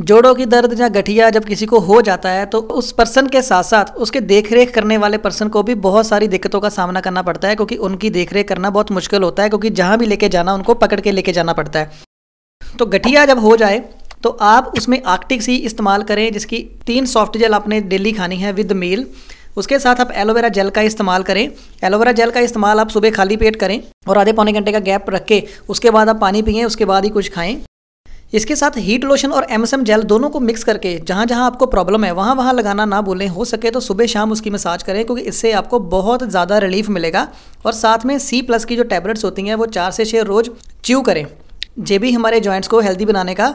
जोड़ों की दर्द या गठिया जब किसी को हो जाता है तो उस पर्सन के साथ साथ उसके देखरेख करने वाले पर्सन को भी बहुत सारी दिक्कतों का सामना करना पड़ता है क्योंकि उनकी देखरेख करना बहुत मुश्किल होता है क्योंकि जहाँ भी लेके जाना उनको पकड़ के लेके जाना पड़ता है तो गठिया जब हो जाए तो आप उसमें आर्टिक्स ही इस्तेमाल करें जिसकी तीन सॉफ्ट जेल आपने डेली खानी है विद मील उसके साथ आप एलोवेरा जेल का इस्तेमाल करें एलोवेरा जेल का इस्तेमाल आप सुबह खाली पेट करें और आधे पौने घंटे का गैप रख के उसके बाद आप पानी पिए उसके बाद ही कुछ खाएं इसके साथ हीट लोशन और एमएसएम जेल दोनों को मिक्स करके जहाँ जहाँ आपको प्रॉब्लम है वहाँ वहाँ लगाना ना बोलें हो सके तो सुबह शाम उसकी मसाज करें क्योंकि इससे आपको बहुत ज़्यादा रिलीफ मिलेगा और साथ में सी प्लस की जो टैबलेट्स होती हैं वो चार से छः रोज़ च्यू करें जे भी हमारे जॉइंट्स को हेल्दी बनाने का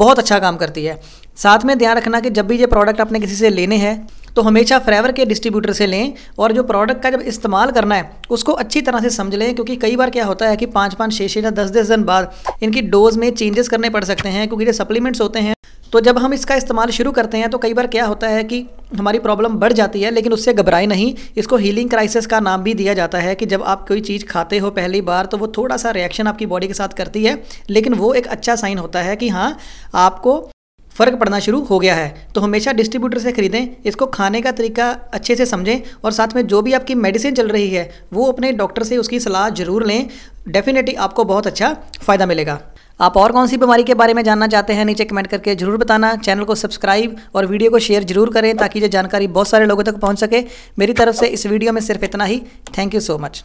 बहुत अच्छा काम करती है साथ में ध्यान रखना कि जब भी ये प्रोडक्ट आपने किसी से लेने हैं तो हमेशा फ्रेवर के डिस्ट्रीब्यूटर से लें और जो प्रोडक्ट का जब इस्तेमाल करना है उसको अच्छी तरह से समझ लें क्योंकि कई बार क्या होता है कि पाँच पाँच छः छः या दस दस दिन बाद इनकी डोज में चेंजेस करने पड़ सकते हैं क्योंकि जो सप्लीमेंट्स होते हैं तो जब हम इसका इस्तेमाल शुरू करते हैं तो कई बार क्या होता है कि हमारी प्रॉब्लम बढ़ जाती है लेकिन उससे घबराए नहीं इसको हीलिंग क्राइसिस का नाम भी दिया जाता है कि जब आप कोई चीज़ खाते हो पहली बार तो वो थोड़ा सा रिएक्शन आपकी बॉडी के साथ करती है लेकिन वो एक अच्छा साइन होता है कि हाँ आपको फ़र्क पड़ना शुरू हो गया है तो हमेशा डिस्ट्रीब्यूटर से ख़रीदें इसको खाने का तरीका अच्छे से समझें और साथ में जो भी आपकी मेडिसिन चल रही है वो अपने डॉक्टर से उसकी सलाह ज़रूर लें डेफिनेटली आपको बहुत अच्छा फ़ायदा मिलेगा आप और कौन सी बीमारी के बारे में जानना चाहते हैं नीचे कमेंट करके जरूर बताना चैनल को सब्सक्राइब और वीडियो को शेयर जरूर करें ताकि ये जानकारी बहुत सारे लोगों तक पहुँच सके मेरी तरफ से इस वीडियो में सिर्फ इतना ही थैंक यू सो मच